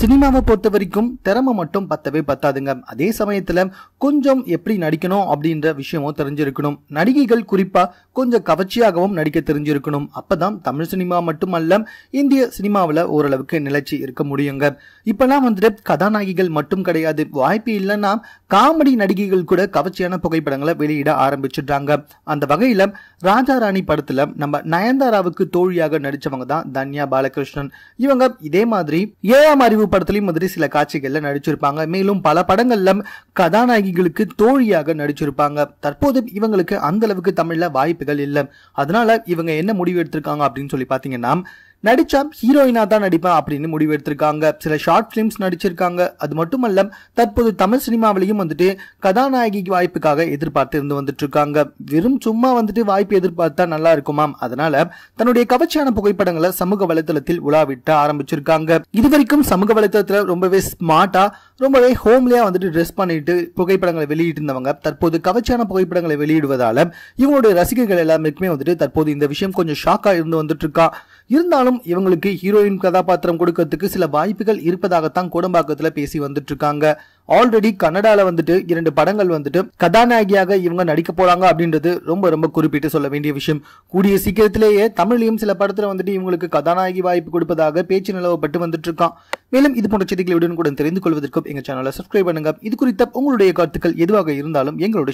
சினிமாவை பொறுத்த வரைக்கும் திறமை மட்டும் பத்தவே பத்தாதுங்க அதே சமயத்தில் கொஞ்சம் எப்படி நடிக்கணும் அப்படின்ற விஷயமும் தெரிஞ்சிருக்கணும் நடிகைகள் குறிப்பாக கொஞ்சம் கவர்ச்சியாகவும் நடிக்க தெரிஞ்சிருக்கணும் அப்போதான் தமிழ் சினிமா மட்டுமல்ல இந்திய சினிமாவில் ஓரளவுக்கு நிலைச்சி இருக்க முடியுங்க இப்போலாம் வந்துட்டு கதாநாயகிகள் மட்டும் கிடையாது வாய்ப்பு இல்லைன்னா காமெடி நடிகைகள் கூட கவர்ச்சியான புகைப்படங்களை வெளியிட ஆரம்பிச்சிடுறாங்க அந்த வகையில் ராஜா ராணி படத்தில் நம்ம நயன்தாராவுக்கு தோழியாக நடித்தவங்க தான் தன்யா பாலகிருஷ்ணன் இவங்க இதே மாதிரி ஏழாம் அறிவு படத்துலையும் மாதிரி சில காட்சிகளில் நடிச்சிருப்பாங்க மேலும் பல படங்களில் கதாநாயகிகளுக்கு தோழியாக நடிச்சிருப்பாங்க தற்போது இவங்களுக்கு அந்த அளவுக்கு தமிழில் வாய்ப்புகள் இல்லை அதனால இவங்க என்ன முடிவு எடுத்திருக்காங்க அப்படின்னு சொல்லி பார்த்தீங்கன்னா நடிச்சா ஹீரோயினா தான் நடிப்பேன் அப்படின்னு முடிவு எடுத்திருக்காங்க சில ஷார்ட் ஃபிலிம்ஸ் நடிச்சிருக்காங்க அது மட்டுமல்ல தற்போது தமிழ் சினிமாவிலையும் வந்துட்டு கதாநாயகிக்கு வாய்ப்புக்காக எதிர்பார்த்து இருந்து வந்துட்டு இருக்காங்க வெறும் சும்மா வந்துட்டு வாய்ப்பு எதிர்பார்த்தா நல்லா இருக்குமாம் அதனால தன்னுடைய கவர்ச்சியான புகைப்படங்களை சமூக வலைதளத்தில் உலாவிட்டு ஆரம்பிச்சிருக்காங்க இது வரைக்கும் சமூக வலைதளத்துல ரொம்பவே ஸ்மார்ட்டா ரொம்பவே ஹோம்லியா வந்துட்டு ட்ரெஸ் பண்ணிட்டு புகைப்படங்களை வெளியிட்டு இருந்தவங்க தற்போது கவர்ச்சியான புகைப்படங்களை வெளியிடுவதால இவங்களுடைய ரசிகர்கள் எல்லாருக்குமே வந்துட்டு தற்போது இந்த விஷயம் கொஞ்சம் ஷாக்கா இருந்து வந்துட்டு இருக்கா இருந்தாலும் இவங்களுக்கு ஹீரோயின் கதாபாத்திரம் கொடுக்கறதுக்கு சில வாய்ப்புகள் இருப்பதாகத்தான் கோடம்பாக்கத்தில் பேசி வந்துட்டு இருக்காங்க ஆல்ரெடி கன்னடால வந்துட்டு இரண்டு படங்கள் வந்துட்டு கதாநாயகியாக இவங்க நடிக்க போறாங்க அப்படின்றது ரொம்ப ரொம்ப குறிப்பிட்டு சொல்ல வேண்டிய விஷயம் கூடிய சீக்கிரத்திலேயே தமிழ்லையும் சில படத்துல வந்துட்டு இவங்களுக்கு கதாநாயகி வாய்ப்பு கொடுப்பதாக பேச்சு நிலவப்பட்டு வந்துட்டு இருக்கான் மேலும் இது போன்ற செய்திகளுடன் கூட தெரிந்து கொள்வதற்கும் எங்க சேனலை சப்ஸ்கிரைப் பண்ணுங்க இது குறித்த உங்களுடைய கருத்துக்கள் எதுவாக இருந்தாலும் எங்களுடைய